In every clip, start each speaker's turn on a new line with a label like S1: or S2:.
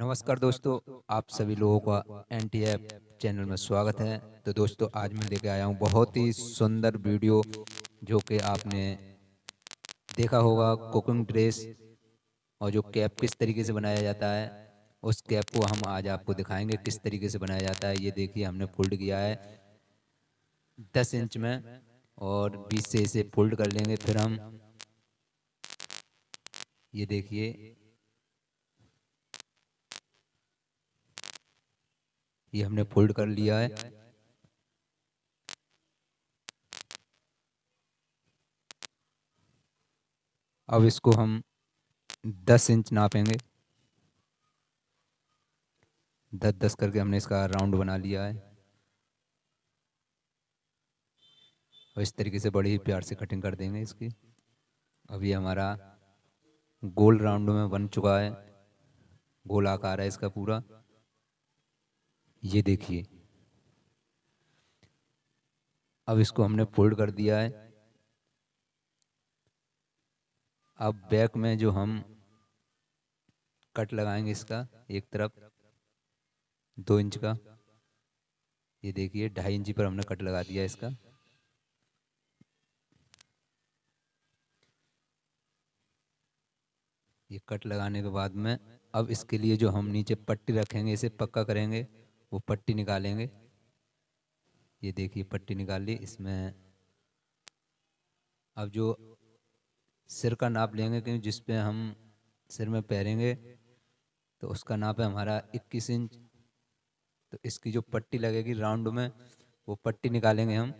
S1: नमस्कार दोस्तों आप सभी लोगों का एन टी एफ चैनल में स्वागत है तो दोस्तों आज मैं लेके आया हूँ बहुत ही सुंदर वीडियो जो कि आपने देखा होगा कुकिंग ड्रेस और जो कैप किस तरीके से बनाया जाता है उस कैप को हम आज आपको दिखाएंगे किस तरीके से बनाया जाता है ये देखिए हमने फोल्ड किया है दस इंच में और बीस से इसे फोल्ड कर लेंगे फिर हम ये देखिए ये हमने फोल्ड कर लिया है अब इसको हम 10 इंच नापेंगे दस दस करके हमने इसका राउंड बना लिया है और इस तरीके से बड़ी प्यार से कटिंग कर देंगे इसकी अब ये हमारा गोल राउंड में बन चुका है गोल आकार है इसका पूरा ये देखिए अब इसको हमने फोल्ड कर दिया है अब बैक में जो हम कट लगाएंगे इसका एक तरफ दो इंच का ये देखिए ढाई इंची पर हमने कट लगा दिया इसका ये कट लगाने के बाद में अब इसके लिए जो हम नीचे पट्टी रखेंगे इसे पक्का करेंगे वो पट्टी निकालेंगे ये देखिए पट्टी निकाल ली इसमें अब जो सिर का नाप लेंगे क्योंकि जिस पे हम सिर में पहरेंगे तो उसका नाप है हमारा 21 इंच तो इसकी जो पट्टी लगेगी राउंड में वो पट्टी निकालेंगे हम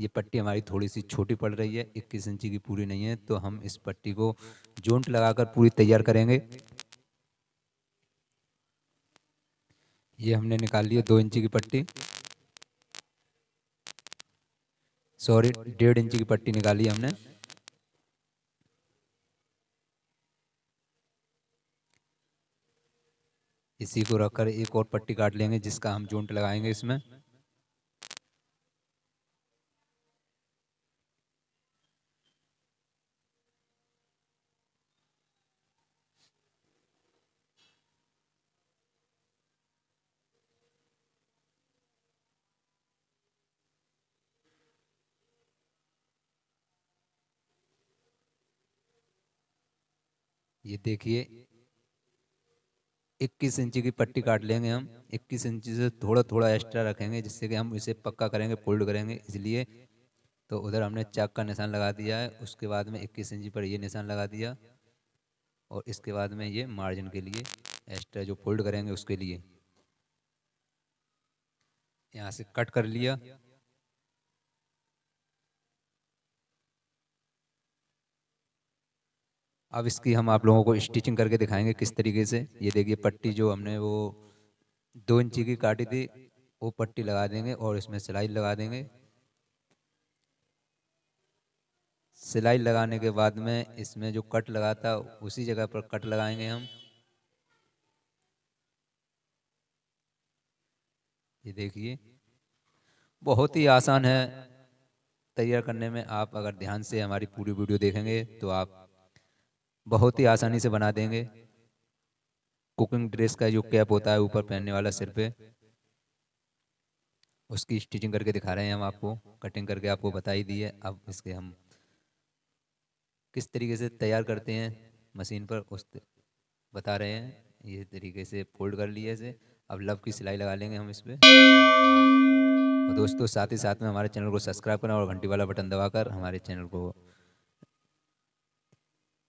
S1: ये पट्टी हमारी थोड़ी सी छोटी पड़ रही है इक्कीस इंची की पूरी नहीं है तो हम इस पट्टी को जोंट लगाकर पूरी तैयार करेंगे ये हमने निकाली है दो इंची की पट्टी सॉरी डेढ़ इंची की पट्टी निकाली हमने इसी को रखकर एक और पट्टी काट लेंगे जिसका हम जोंट लगाएंगे इसमें ये देखिए 21 इंची की पट्टी काट लेंगे हम 21 इंची से थोड़ा थोड़ा एक्स्ट्रा रखेंगे जिससे कि हम इसे पक्का करेंगे फोल्ड करेंगे इसलिए तो उधर हमने चाक का निशान लगा दिया है उसके बाद में 21 इंची पर ये निशान लगा दिया और इसके बाद में ये मार्जिन के लिए एक्स्ट्रा जो फोल्ड करेंगे उसके लिए यहाँ से कट कर लिया अब इसकी हम आप लोगों को स्टिचिंग करके दिखाएंगे किस तरीके से ये देखिए पट्टी जो हमने वो दो इंची की काटी थी वो पट्टी लगा देंगे और इसमें सिलाई लगा देंगे सिलाई लगाने के बाद में इसमें जो कट लगा था उसी जगह पर कट लगाएंगे हम ये देखिए बहुत ही आसान है तैयार करने में आप अगर ध्यान से हमारी पूरी वीडियो देखेंगे तो आप बहुत ही आसानी से बना देंगे कुकिंग ड्रेस का जो कैप होता है ऊपर पहनने वाला सिर पे उसकी स्टिचिंग करके दिखा रहे हैं हम आपको कटिंग करके आपको बता ही दी है अब इसके हम किस तरीके से तैयार करते हैं मशीन पर उस बता रहे हैं ये तरीके से फोल्ड कर लिए इसे अब लव की सिलाई लगा लेंगे हम इस पर दोस्तों साथ ही साथ में हमारे चैनल को सब्सक्राइब करें और घंटी वाला बटन दबाकर हमारे चैनल को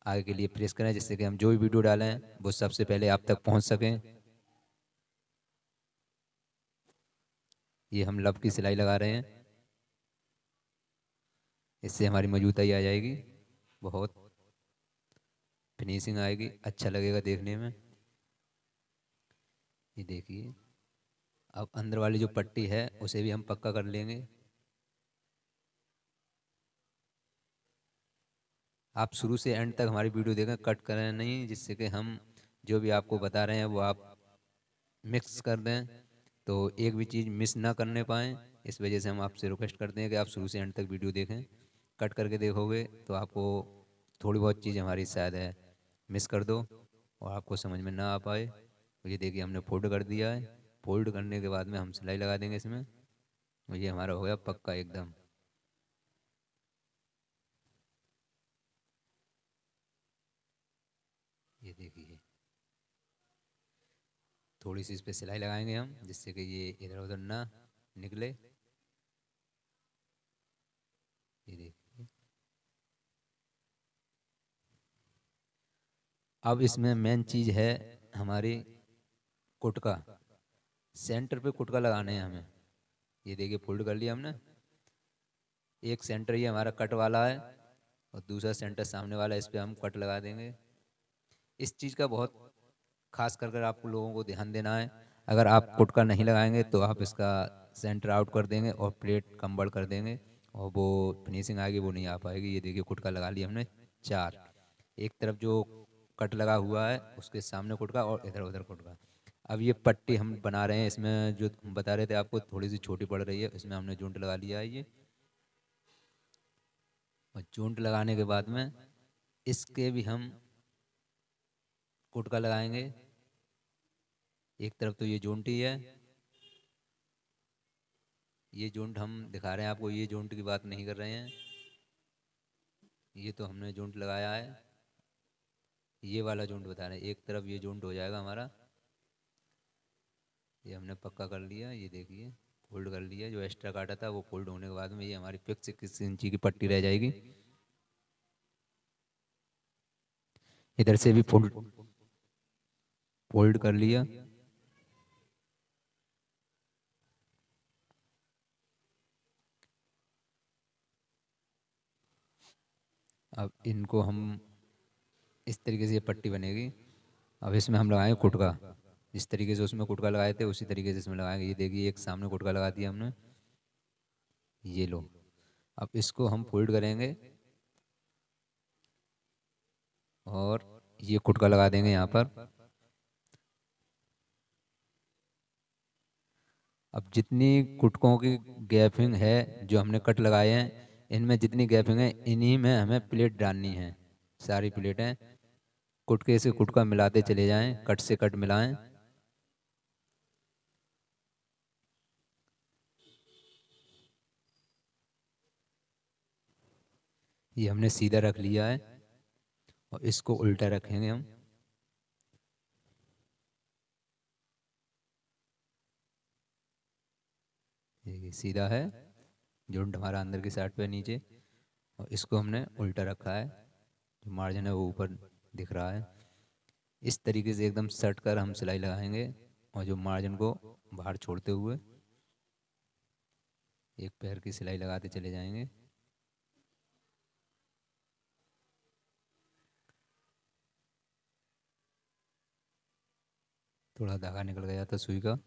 S1: आगे के लिए प्रेस करें जिससे कि हम जो भी वीडियो डालें वो सबसे पहले आप तक पहुंच सकें ये हम लव की सिलाई लगा रहे हैं इससे हमारी मौजूदाई आ जाएगी बहुत फिनिशिंग आएगी अच्छा लगेगा देखने में ये देखिए अब अंदर वाली जो पट्टी है उसे भी हम पक्का कर लेंगे आप शुरू से एंड तक हमारी वीडियो देखें कट करें नहीं जिससे कि हम जो भी आपको बता रहे हैं वो आप मिक्स कर दें तो एक भी चीज़ मिस ना करने पाएँ इस वजह से हम आपसे रिक्वेस्ट करते हैं कि आप शुरू से एंड तक वीडियो देखें कट करके देखोगे तो आपको थोड़ी बहुत चीज़ हमारी शायद है मिस कर दो और आपको समझ में ना आ पाए तो ये देखिए हमने फोल्ड कर दिया है फोल्ड करने के बाद में हम सिलाई लगा देंगे इसमें ये हमारा हो गया पक्का एकदम ये देखिए थोड़ी सी इस पर सिलाई लगाएंगे हम जिससे कि ये इधर उधर ना निकले ये देखिए अब इसमें मेन चीज है हमारी कुटका सेंटर पे कुटका लगाने हैं हमें ये देखिए फोल्ड कर लिया हमने एक सेंटर ये हमारा कट वाला है और दूसरा सेंटर सामने वाला इस पर हम कट लगा देंगे इस चीज़ का बहुत खास कर कर आपको लोगों को ध्यान देना है अगर आप पुटका नहीं लगाएंगे तो आप इसका सेंटर आउट कर देंगे और प्लेट कम्बल कर देंगे और वो फिनिशिंग आएगी वो नहीं आ पाएगी ये देखिए कुटका लगा लिया हमने चार एक तरफ जो कट लगा हुआ है उसके सामने कुटका और इधर उधर कुटका अब ये पट्टी हम बना रहे हैं इसमें जो बता रहे थे आपको थोड़ी सी छोटी पड़ रही है इसमें हमने जूंट लगा लिया है ये और जूंट लगाने के बाद में इसके भी हम गुटका लगाएंगे एक तरफ तो ये जोंटी है ये जोंट हम दिखा रहे हैं आपको ये जोंट की बात नहीं कर रहे हैं ये तो हमने जोंट लगाया है ये वाला जोंट बता रहे हैं एक तरफ ये जोंट हो जाएगा हमारा ये हमने पक्का कर लिया ये देखिए फोल्ड कर लिया जो एक्स्ट्रा काटा था वो फोल्ड होने के बाद में ये हमारी फिक्स इक्कीस इंची की पट्टी रह जाएगी इधर से भी फोल्ड होल्ड कर लिया अब इनको हम इस तरीके से ये पट्टी बनेगी अब इसमें हम लगाएंगे कुटका जिस तरीके से उसमें कुटका लगाए थे उसी तरीके से इसमें लगाएंगे ये देखिए एक सामने कुटका लगा दिया हमने ये लो अब इसको हम फोल्ड करेंगे और ये कुटका लगा देंगे यहाँ पर अब जितनी कुटकों की गैपिंग है जो हमने कट लगाए हैं इनमें जितनी गैपिंग है इन्हीं में हमें प्लेट डालनी है सारी प्लेटें कुटके से कुटका मिलाते चले जाएं कट से कट मिलाएं ये हमने सीधा रख लिया है और इसको उल्टा रखेंगे हम सीधा है जो हमारा अंदर की साइड पे नीचे और इसको हमने उल्टा रखा है जो मार्जिन है वो ऊपर दिख रहा है इस तरीके से एकदम सट कर हम सिलाई लगाएंगे और जो मार्जिन को बाहर छोड़ते हुए एक पैर की सिलाई लगाते चले जाएंगे थोड़ा धागा निकल गया था सुई का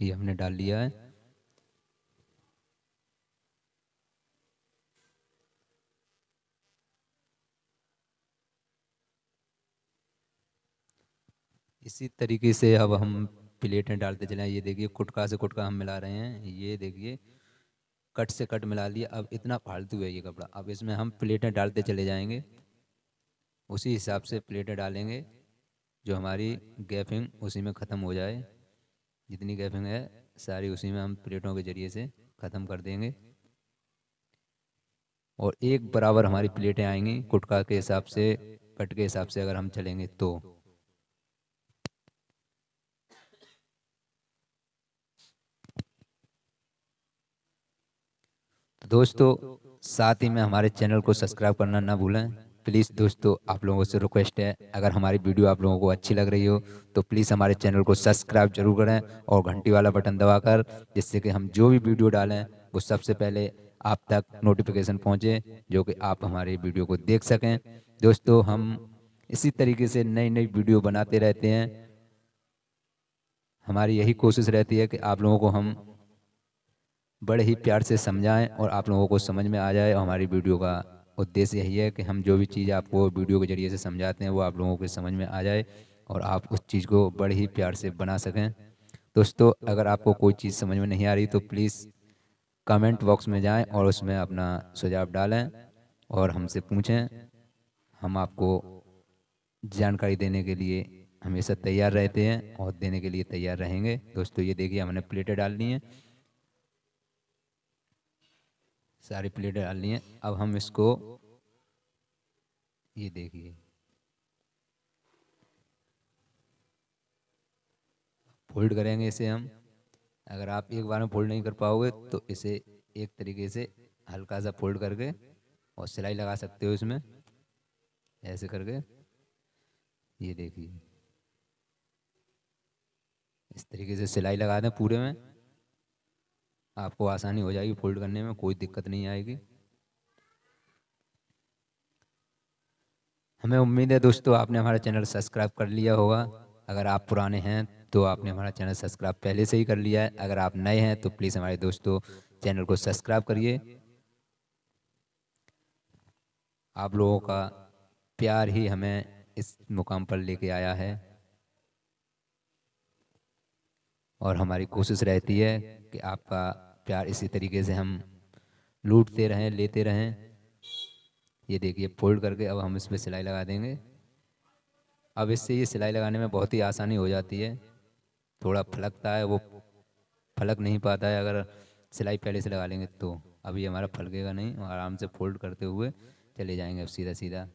S1: ये हमने डाल लिया है इसी तरीके से अब हम प्लेट में डालते चले ये देखिए कुटका से कुटका हम मिला रहे हैं ये देखिए कट से कट मिला लिया अब इतना फालतू है ये कपड़ा अब इसमें हम प्लेटें डालते चले जाएंगे उसी हिसाब से प्लेटें डालेंगे जो हमारी गैपिंग उसी में ख़त्म हो जाए जितनी गैपिंग है सारी उसी में हम प्लेटों के ज़रिए से ख़त्म कर देंगे और एक बराबर हमारी प्लेटें आएंगी कुटका के हिसाब से कट के हिसाब से अगर हम चलेंगे तो दोस्तों साथ ही में हमारे चैनल को सब्सक्राइब करना ना भूलें प्लीज़ दोस्तों आप लोगों से रिक्वेस्ट है अगर हमारी वीडियो आप लोगों को अच्छी लग रही हो तो प्लीज़ हमारे चैनल को सब्सक्राइब जरूर करें और घंटी वाला बटन दबाकर जिससे कि हम जो भी वीडियो डालें वो सबसे पहले आप तक नोटिफिकेशन पहुंचे जो कि आप हमारे वीडियो को देख सकें दोस्तों हम इसी तरीके से नई नई वीडियो बनाते रहते हैं हमारी यही कोशिश रहती है कि आप लोगों को हम बड़े ही प्यार से समझाएं और आप लोगों को समझ में आ जाए और हमारी वीडियो का उद्देश्य यही है कि हम जो भी चीज़ आपको वीडियो के ज़रिए से समझाते हैं वो आप लोगों के समझ में आ जाए और आप उस चीज़ को बड़े ही प्यार से बना सकें दोस्तों अगर आपको कोई चीज़ समझ में नहीं आ रही तो प्लीज़ कमेंट बॉक्स में जाएं और उसमें अपना सुझाव डालें और हमसे पूछें हम आपको जानकारी देने के लिए हमेशा तैयार रहते हैं और देने के लिए तैयार रहेंगे दोस्तों ये देखिए हमने प्लेटें डालनी है सारी प्लेटें ली है अब हम इसको ये देखिए फोल्ड करेंगे इसे हम अगर आप एक बार में फोल्ड नहीं कर पाओगे तो इसे एक तरीके से हल्का सा फोल्ड करके और सिलाई लगा सकते हो इसमें ऐसे करके ये देखिए इस तरीके से सिलाई लगा दें पूरे में आपको आसानी हो जाएगी फोल्ड करने में कोई दिक्कत नहीं आएगी हमें उम्मीद है दोस्तों आपने हमारा चैनल सब्सक्राइब कर लिया होगा अगर आप पुराने हैं तो आपने हमारा चैनल सब्सक्राइब पहले से ही कर लिया है अगर आप नए हैं तो प्लीज़ हमारे दोस्तों चैनल को सब्सक्राइब करिए आप लोगों का प्यार ही हमें इस मुकाम पर लेके आया है और हमारी कोशिश रहती है कि आपका प्यार इसी तरीके से हम लूटते रहें लेते रहें ये देखिए फोल्ड करके अब हम इसमें सिलाई लगा देंगे अब इससे ये सिलाई लगाने में बहुत ही आसानी हो जाती है थोड़ा फलकता है वो फलक नहीं पाता है अगर सिलाई पहले से लगा लेंगे तो अभी हमारा फलकेगा नहीं आराम से फोल्ड करते हुए चले जाएंगे अब सीधा सीधा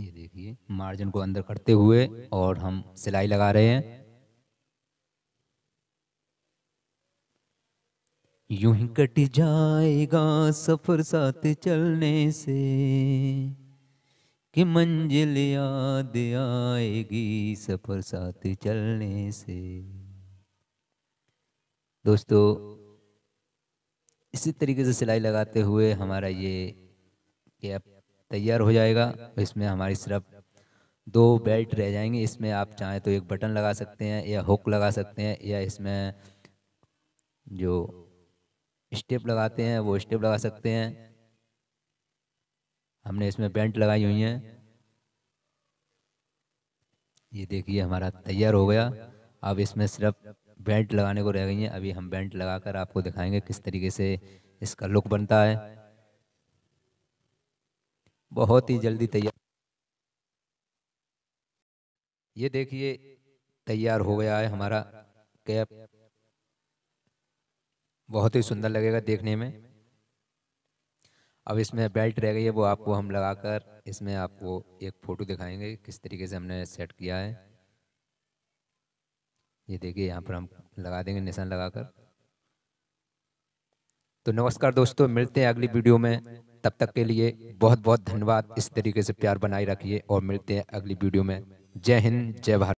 S1: ये देखिए मार्जिन को अंदर करते हुए और हम सिलाई लगा रहे हैं यूं ही कट जाएगा सफर साथ चलने से कि मंजिल याद आएगी सफर साथ चलने से दोस्तों इसी तरीके से सिलाई लगाते हुए हमारा ये कैप तैयार हो जाएगा इसमें हमारी सिर्फ दो बेल्ट रह जाएंगे इसमें आप चाहें तो एक बटन लगा सकते हैं या हुक लगा सकते हैं या इसमें जो स्टेप लगाते हैं वो स्टेप लगा सकते हैं हमने इसमें बेल्ट लगाई हुई हैं ये देखिए हमारा तैयार हो गया अब इसमें सिर्फ बेल्ट लगाने को रह गई हैं अभी हम बेल्ट लगाकर आपको दिखाएंगे किस तरीके से इसका लुक बनता है बहुत ही जल्दी तैयार ये देखिए तैयार हो गया है हमारा कैप बहुत ही सुंदर लगेगा देखने में अब इसमें बेल्ट रह गई है वो आपको हम लगाकर इसमें आपको एक फ़ोटो दिखाएंगे किस तरीके से हमने सेट किया है ये देखिए यहाँ पर हम लगा देंगे निशान लगाकर तो नमस्कार दोस्तों मिलते हैं अगली वीडियो में तब तक के लिए बहुत बहुत धन्यवाद इस तरीके से प्यार बनाए रखिए और मिलते हैं अगली वीडियो में जय हिंद जय भारत